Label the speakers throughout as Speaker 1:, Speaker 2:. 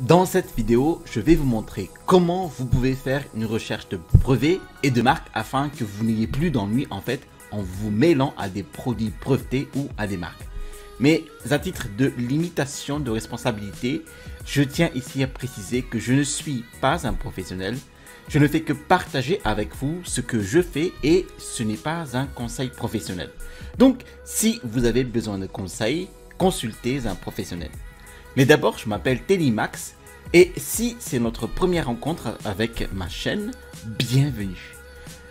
Speaker 1: Dans cette vidéo, je vais vous montrer comment vous pouvez faire une recherche de brevets et de marques afin que vous n'ayez plus d'ennui en fait en vous mêlant à des produits brevetés ou à des marques. Mais à titre de limitation de responsabilité, je tiens ici à préciser que je ne suis pas un professionnel. Je ne fais que partager avec vous ce que je fais et ce n'est pas un conseil professionnel. Donc, si vous avez besoin de conseils, consultez un professionnel. Mais d'abord, je m'appelle Teddy Max et si c'est notre première rencontre avec ma chaîne, bienvenue.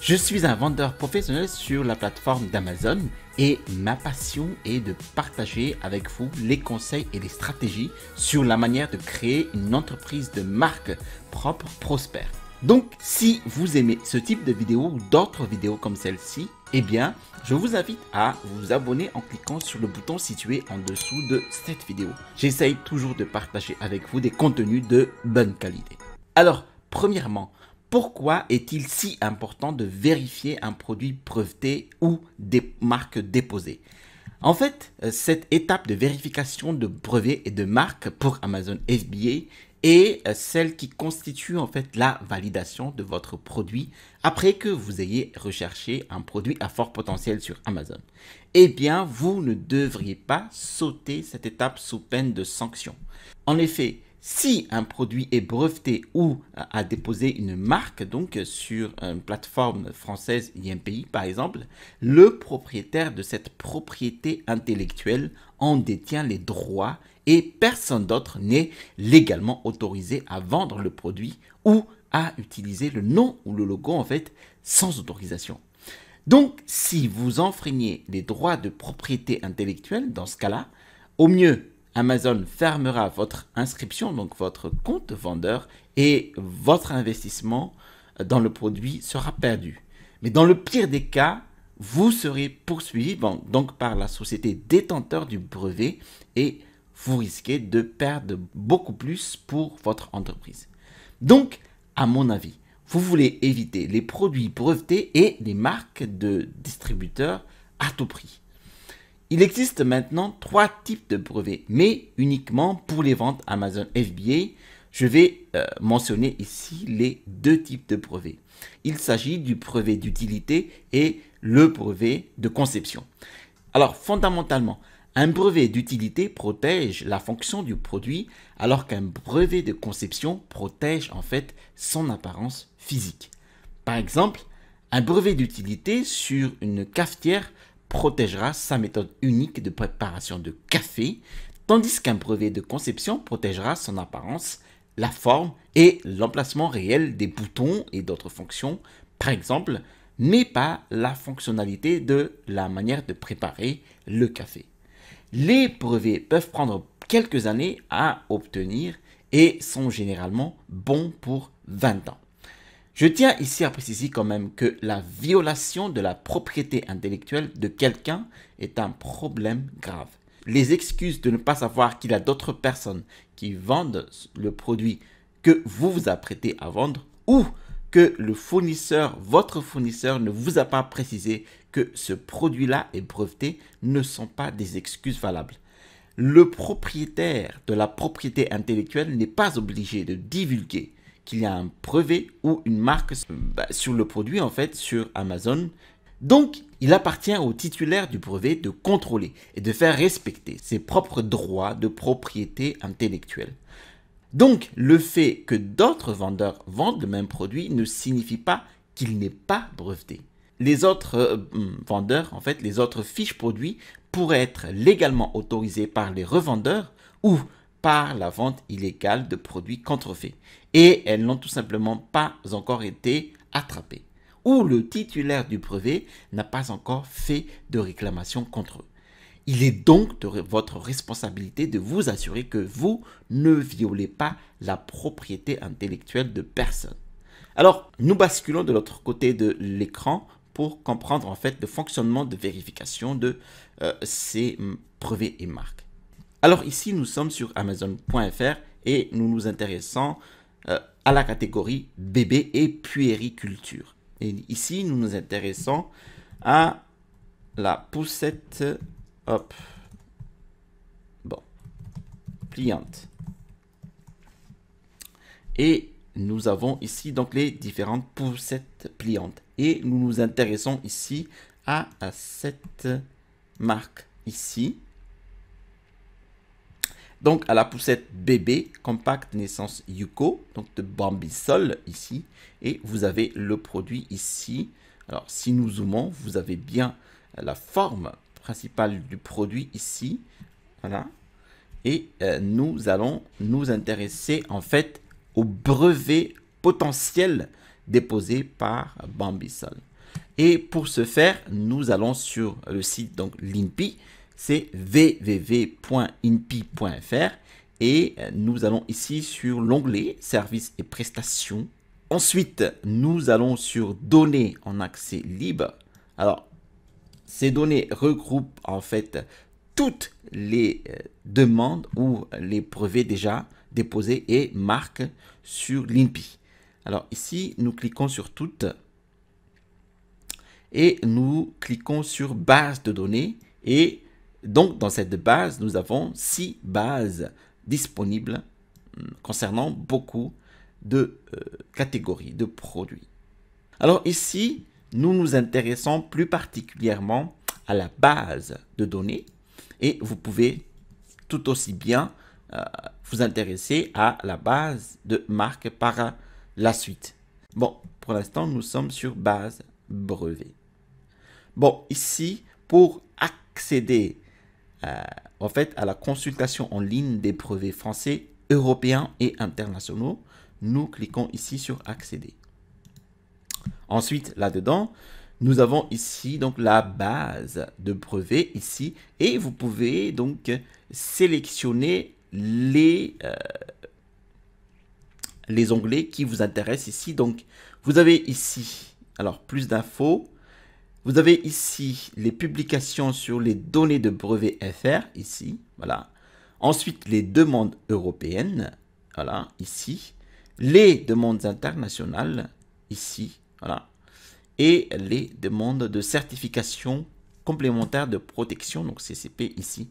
Speaker 1: Je suis un vendeur professionnel sur la plateforme d'Amazon et ma passion est de partager avec vous les conseils et les stratégies sur la manière de créer une entreprise de marque propre prospère. Donc si vous aimez ce type de vidéo ou d'autres vidéos comme celle-ci, eh bien, je vous invite à vous abonner en cliquant sur le bouton situé en dessous de cette vidéo. J'essaye toujours de partager avec vous des contenus de bonne qualité. Alors, premièrement, pourquoi est-il si important de vérifier un produit breveté ou des marques déposées En fait, euh, cette étape de vérification de brevets et de marques pour Amazon FBA et euh, celle qui constitue en fait la validation de votre produit après que vous ayez recherché un produit à fort potentiel sur Amazon. Eh bien, vous ne devriez pas sauter cette étape sous peine de sanction. En effet, si un produit est breveté ou euh, a déposé une marque, donc sur une plateforme française IMPI par exemple, le propriétaire de cette propriété intellectuelle en détient les droits et personne d'autre n'est légalement autorisé à vendre le produit ou à utiliser le nom ou le logo en fait sans autorisation. Donc si vous enfreignez les droits de propriété intellectuelle dans ce cas-là, au mieux Amazon fermera votre inscription, donc votre compte vendeur, et votre investissement dans le produit sera perdu. Mais dans le pire des cas, vous serez poursuivi donc par la société détenteur du brevet et vous risquez de perdre beaucoup plus pour votre entreprise. Donc, à mon avis, vous voulez éviter les produits brevetés et les marques de distributeurs à tout prix. Il existe maintenant trois types de brevets, mais uniquement pour les ventes Amazon FBA. Je vais euh, mentionner ici les deux types de brevets. Il s'agit du brevet d'utilité et le brevet de conception. Alors fondamentalement, un brevet d'utilité protège la fonction du produit alors qu'un brevet de conception protège en fait son apparence physique. Par exemple, un brevet d'utilité sur une cafetière protégera sa méthode unique de préparation de café, tandis qu'un brevet de conception protégera son apparence, la forme et l'emplacement réel des boutons et d'autres fonctions, par exemple, mais pas la fonctionnalité de la manière de préparer le café. Les brevets peuvent prendre quelques années à obtenir et sont généralement bons pour 20 ans. Je tiens ici à préciser quand même que la violation de la propriété intellectuelle de quelqu'un est un problème grave. Les excuses de ne pas savoir qu'il y a d'autres personnes qui vendent le produit que vous vous apprêtez à vendre ou que le fournisseur, votre fournisseur ne vous a pas précisé que ce produit-là est breveté ne sont pas des excuses valables. Le propriétaire de la propriété intellectuelle n'est pas obligé de divulguer qu'il y a un brevet ou une marque bah, sur le produit en fait sur Amazon. Donc, il appartient au titulaire du brevet de contrôler et de faire respecter ses propres droits de propriété intellectuelle. Donc, le fait que d'autres vendeurs vendent le même produit ne signifie pas qu'il n'est pas breveté. Les autres euh, hum, vendeurs, en fait, les autres fiches produits pourraient être légalement autorisés par les revendeurs ou par la vente illégale de produits contrefaits. Et elles n'ont tout simplement pas encore été attrapées. Ou le titulaire du brevet n'a pas encore fait de réclamation contre eux. Il est donc de votre responsabilité de vous assurer que vous ne violez pas la propriété intellectuelle de personne. Alors, nous basculons de l'autre côté de l'écran pour comprendre en fait le fonctionnement de vérification de euh, ces brevets et marques. Alors ici, nous sommes sur Amazon.fr et nous nous intéressons euh, à la catégorie bébé et puériculture. Et ici, nous nous intéressons à la poussette, pliante. Et nous avons ici donc les différentes poussettes pliantes. Et nous nous intéressons ici à, à cette marque ici donc, à la poussette bébé, compact naissance Yuko, donc de BambiSol, ici. Et vous avez le produit ici. Alors, si nous zoomons, vous avez bien la forme principale du produit ici. Voilà. Et euh, nous allons nous intéresser en fait au brevet potentiel déposé par Bambisol. Et pour ce faire, nous allons sur le site donc l'INPI c'est www.inpi.fr et euh, nous allons ici sur l'onglet services et prestations. Ensuite, nous allons sur données en accès libre. Alors, ces données regroupent en fait toutes les euh, demandes ou les brevets déjà déposés et marques sur l'INPI. Alors ici, nous cliquons sur toutes et nous cliquons sur base de données et donc, dans cette base, nous avons six bases disponibles hum, concernant beaucoup de euh, catégories de produits. Alors ici, nous nous intéressons plus particulièrement à la base de données et vous pouvez tout aussi bien euh, vous intéresser à la base de marque par la suite. Bon, pour l'instant, nous sommes sur base brevet. Bon, ici, pour accéder euh, en fait, à la consultation en ligne des brevets français, européens et internationaux, nous cliquons ici sur accéder. Ensuite, là-dedans, nous avons ici donc la base de brevets ici et vous pouvez donc sélectionner les euh, les onglets qui vous intéressent ici. Donc, vous avez ici alors plus d'infos, vous avez ici les publications sur les données de brevets FR, ici, voilà. Ensuite, les demandes européennes, voilà, ici. Les demandes internationales, ici, voilà. Et les demandes de certification complémentaire de protection, donc CCP ici.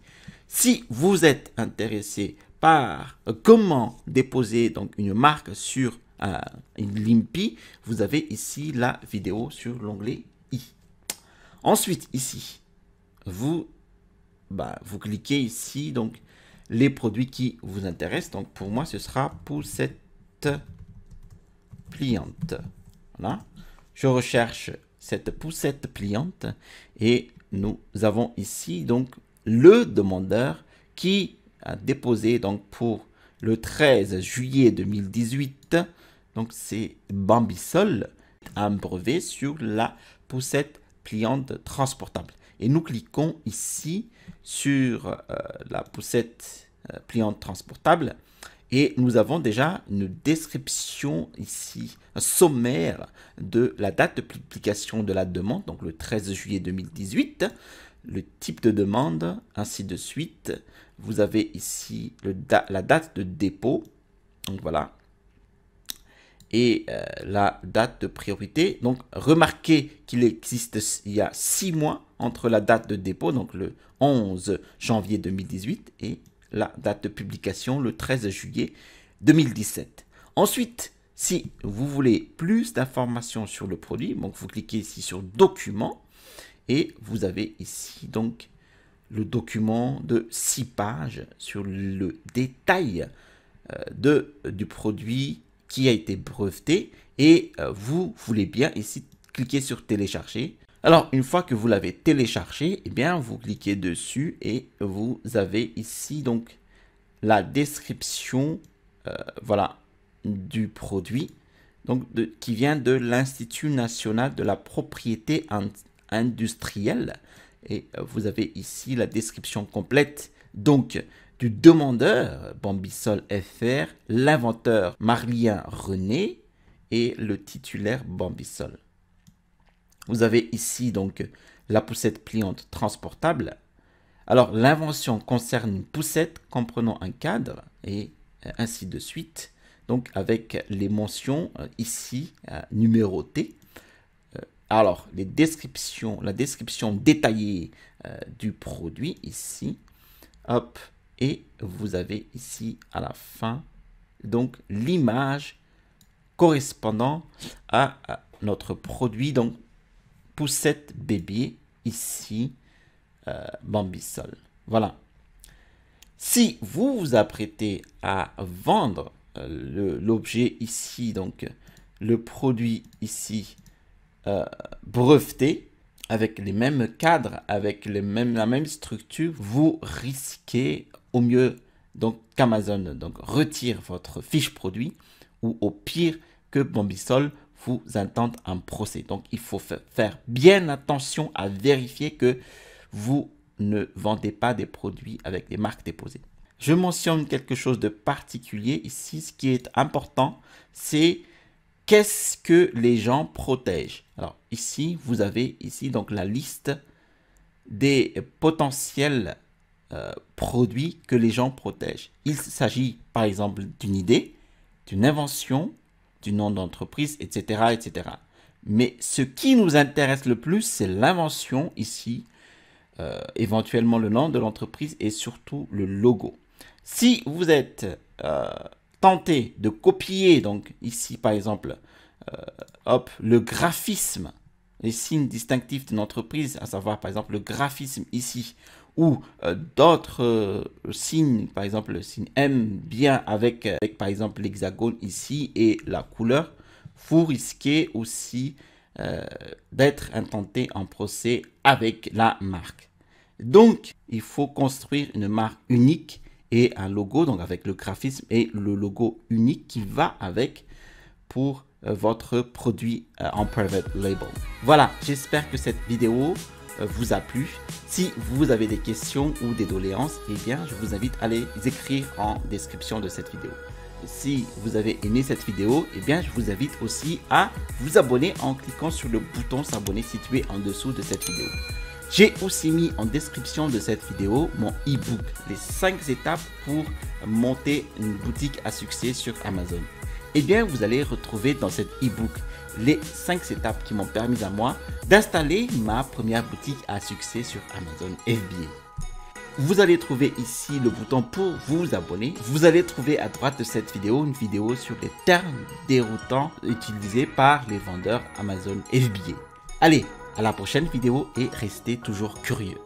Speaker 1: Si vous êtes intéressé par comment déposer donc une marque sur euh, une LIMPI, vous avez ici la vidéo sur l'onglet I. Ensuite, ici, vous, bah, vous cliquez ici, donc les produits qui vous intéressent. Donc pour moi, ce sera poussette pliante. Voilà. Je recherche cette poussette pliante et nous avons ici donc le demandeur qui a déposé donc pour le 13 juillet 2018 donc c'est Bambisol un brevet sur la poussette cliente transportable. Et nous cliquons ici sur euh, la poussette pliante euh, transportable et nous avons déjà une description ici, un sommaire de la date de publication de la demande, donc le 13 juillet 2018, le type de demande, ainsi de suite. Vous avez ici le la date de dépôt, donc voilà, et euh, la date de priorité. Donc remarquez qu'il existe il y a six mois entre la date de dépôt, donc le 11 janvier 2018, et la date de publication, le 13 juillet 2017. Ensuite, si vous voulez plus d'informations sur le produit, donc vous cliquez ici sur Documents, et vous avez ici donc le document de six pages sur le détail euh, de, du produit qui a été breveté et euh, vous voulez bien ici cliquer sur télécharger. Alors une fois que vous l'avez téléchargé, eh bien vous cliquez dessus et vous avez ici donc la description euh, voilà du produit donc de, qui vient de l'Institut national de la propriété industrielle et euh, vous avez ici la description complète. Donc du demandeur, Bambisol FR, l'inventeur Marlien René et le titulaire Bambisol. Vous avez ici donc la poussette pliante transportable. Alors l'invention concerne une poussette comprenant un cadre et ainsi de suite. Donc avec les mentions euh, ici euh, numérotées. Euh, alors les descriptions, la description détaillée du produit ici. Hop, et vous avez ici à la fin, donc l'image correspondant à, notre produit, donc poussette bébé, ici, euh, Bambisol. Voilà. Si vous vous apprêtez à vendre euh, l'objet ici, donc le produit ici euh, breveté, avec les mêmes cadres, avec la même structure, vous risquez au mieux donc qu'Amazon donc retire votre fiche produit ou au pire que Bombisol vous intente un procès. Donc il faut faire bien attention à vérifier que vous ne vendez pas des produits avec des marques déposées. Je mentionne quelque chose de particulier ici. Ce qui est important, c'est qu'est-ce que les gens protègent Alors ici, vous avez ici donc la liste des potentiels euh, produits que les gens protègent. Il s'agit par exemple d'une idée, d'une invention, du nom d'entreprise, etc., etc. Mais ce qui nous intéresse le plus, c'est l'invention ici, euh, éventuellement le nom de l'entreprise et surtout le logo. Si vous êtes euh, tenter de copier, donc ici par exemple, euh, hop, le graphisme, les signes distinctifs d'une entreprise, à savoir par exemple le graphisme ici, ou euh, d'autres euh, signes, par exemple le signe M bien avec, avec par exemple l'hexagone ici et la couleur, vous risquer aussi d'être intenté en procès avec la marque. Donc, il faut construire une marque unique et un logo, donc avec le graphisme et le logo unique qui va avec pour euh, votre produit euh, en private label. Voilà, j'espère que cette vidéo euh, vous a plu. Si vous avez des questions ou des doléances, et eh bien, je vous invite à les écrire en description de cette vidéo. Si vous avez aimé cette vidéo, et eh bien, je vous invite aussi à vous abonner en cliquant sur le bouton s'abonner situé en dessous de cette vidéo. J'ai aussi mis en description de cette vidéo mon e-book, les 5 étapes pour monter une boutique à succès sur Amazon. Eh bien, vous allez retrouver dans cet e-book les 5 étapes qui m'ont permis à moi d'installer ma première boutique à succès sur Amazon FBA. Vous allez trouver ici le bouton pour vous abonner. Vous allez trouver à droite de cette vidéo une vidéo sur les termes déroutants utilisés par les vendeurs Amazon FBA. Allez, à la prochaine vidéo et restez toujours curieux.